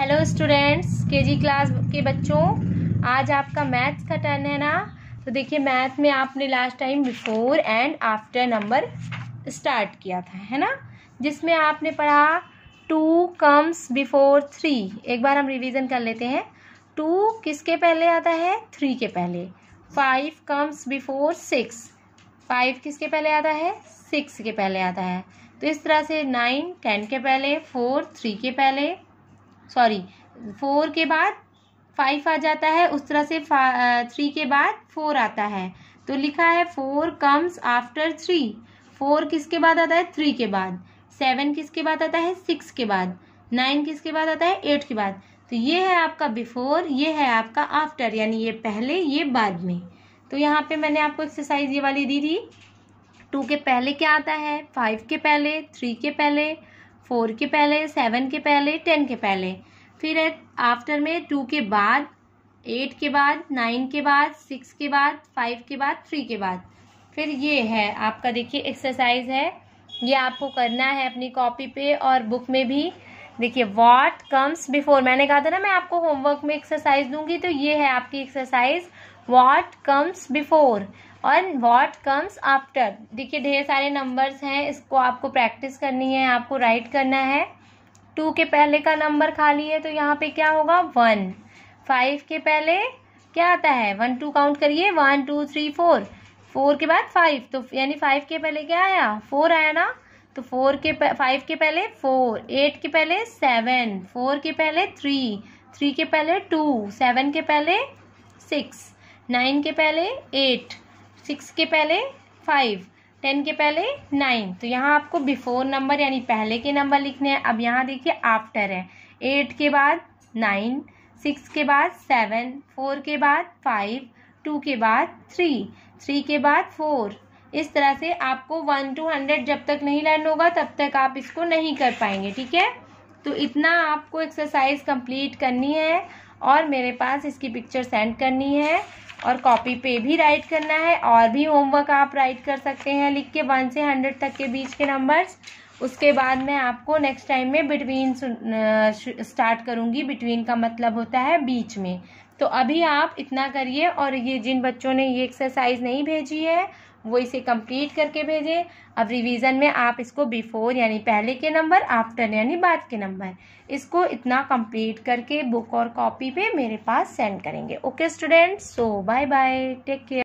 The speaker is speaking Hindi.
हेलो स्टूडेंट्स केजी क्लास के बच्चों आज आपका मैथ्स का टर्न है ना तो देखिए मैथ में आपने last time before and after number start किया था है ना जिसमें आपने पढ़ा टू कम्स बिफोर थ्री एक बार हम रिवीजन कर लेते हैं टू किसके पहले आता है थ्री के पहले five comes before six five किसके पहले आता है सिक्स के पहले आता है तो इस तरह से नाइन टेन के पहले फोर थ्री के पहले सॉरी फोर के बाद फाइव आ जाता है उस तरह से थ्री के बाद फोर आता है तो लिखा है four comes after three four किसके बाद आता है थ्री के बाद सेवन किसके बाद आता है सिक्स के बाद नाइन किसके बाद आता है एट के बाद तो ये है आपका बिफोर ये है आपका आफ्टर यानी ये पहले ये बाद में तो यहाँ पे मैंने आपको एक्सरसाइज ये वाली दी थी टू के पहले क्या आता है फाइव के पहले थ्री के पहले फोर के पहले सेवन के पहले टेन के पहले फिर आफ्टर में टू के बाद एट के बाद नाइन के बाद सिक्स के बाद फाइव के बाद थ्री के बाद फिर ये है आपका देखिए एक्सरसाइज है ये आपको करना है अपनी कॉपी पे और बुक में भी देखिए वॉट कम्स बिफोर मैंने कहा था ना मैं आपको होमवर्क में एक्सरसाइज दूंगी तो ये है आपकी एक्सरसाइज वॉट कम्स बिफोर और वॉट कम्स आफ्टर देखिए ढेर सारे नंबर्स हैं इसको आपको प्रैक्टिस करनी है आपको राइट करना है टू के पहले का नंबर खाली है तो यहाँ पे क्या होगा वन फाइव के पहले क्या आता है वन टू काउंट करिए one two three four four के बाद फाइव तो यानी फाइव के पहले क्या आया फोर आया ना तो फोर के फाइव के पहले फोर एट के पहले सेवन फोर के पहले थ्री थ्री के पहले टू सेवन के पहले सिक्स नाइन के पहले एट सिक्स के पहले फाइव टेन के पहले नाइन तो यहाँ आपको बिफोर नंबर यानी पहले के नंबर लिखने हैं अब यहाँ देखिए आफ्टर है एट के बाद नाइन सिक्स के बाद सेवन फोर के बाद फाइव टू के बाद थ्री थ्री के बाद फोर इस तरह से आपको वन टू हंड्रेड जब तक नहीं लर्न होगा तब तक आप इसको नहीं कर पाएंगे ठीक है तो इतना आपको एक्सरसाइज कंप्लीट करनी है और मेरे पास इसकी पिक्चर सेंड करनी है और कॉपी पे भी राइट करना है और भी होमवर्क आप राइट कर सकते हैं लिख के वन से हंड्रेड तक के बीच के नंबर्स उसके बाद मैं आपको नेक्स्ट टाइम में बिटवीन स्टार्ट करूंगी बिटवीन का मतलब होता है बीच में तो अभी आप इतना करिए और ये जिन बच्चों ने ये एक्सरसाइज नहीं भेजी है वो इसे कंप्लीट करके भेजें अब रिवीजन में आप इसको बिफोर यानी पहले के नंबर आफ्टर यानी बाद के नंबर इसको इतना कंप्लीट करके बुक और कॉपी पे मेरे पास सेंड करेंगे okay students so bye bye take care